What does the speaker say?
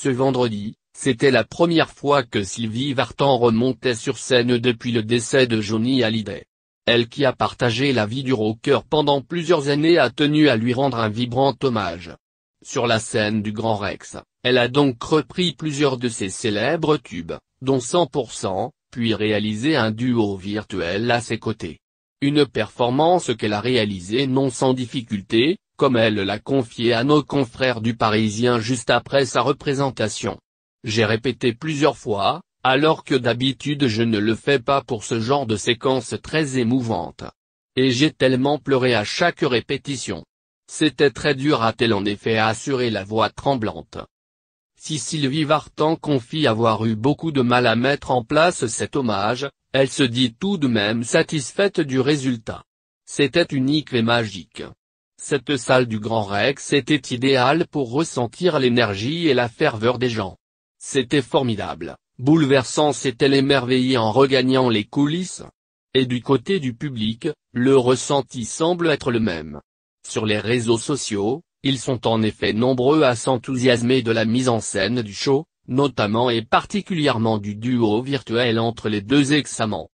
Ce vendredi, c'était la première fois que Sylvie Vartan remontait sur scène depuis le décès de Johnny Hallyday. Elle qui a partagé la vie du rocker pendant plusieurs années a tenu à lui rendre un vibrant hommage. Sur la scène du Grand Rex, elle a donc repris plusieurs de ses célèbres tubes, dont 100%, puis réalisé un duo virtuel à ses côtés. Une performance qu'elle a réalisée non sans difficulté, comme elle l'a confiée à nos confrères du Parisien juste après sa représentation. J'ai répété plusieurs fois, alors que d'habitude je ne le fais pas pour ce genre de séquence très émouvante. Et j'ai tellement pleuré à chaque répétition. C'était très dur à t elle en effet à assurer la voix tremblante. Si Sylvie Vartan confie avoir eu beaucoup de mal à mettre en place cet hommage, elle se dit tout de même satisfaite du résultat. C'était unique et magique. Cette salle du Grand Rex était idéale pour ressentir l'énergie et la ferveur des gens. C'était formidable, bouleversant s'est-elle émerveillée en regagnant les coulisses. Et du côté du public, le ressenti semble être le même. Sur les réseaux sociaux, ils sont en effet nombreux à s'enthousiasmer de la mise en scène du show, notamment et particulièrement du duo virtuel entre les deux examens.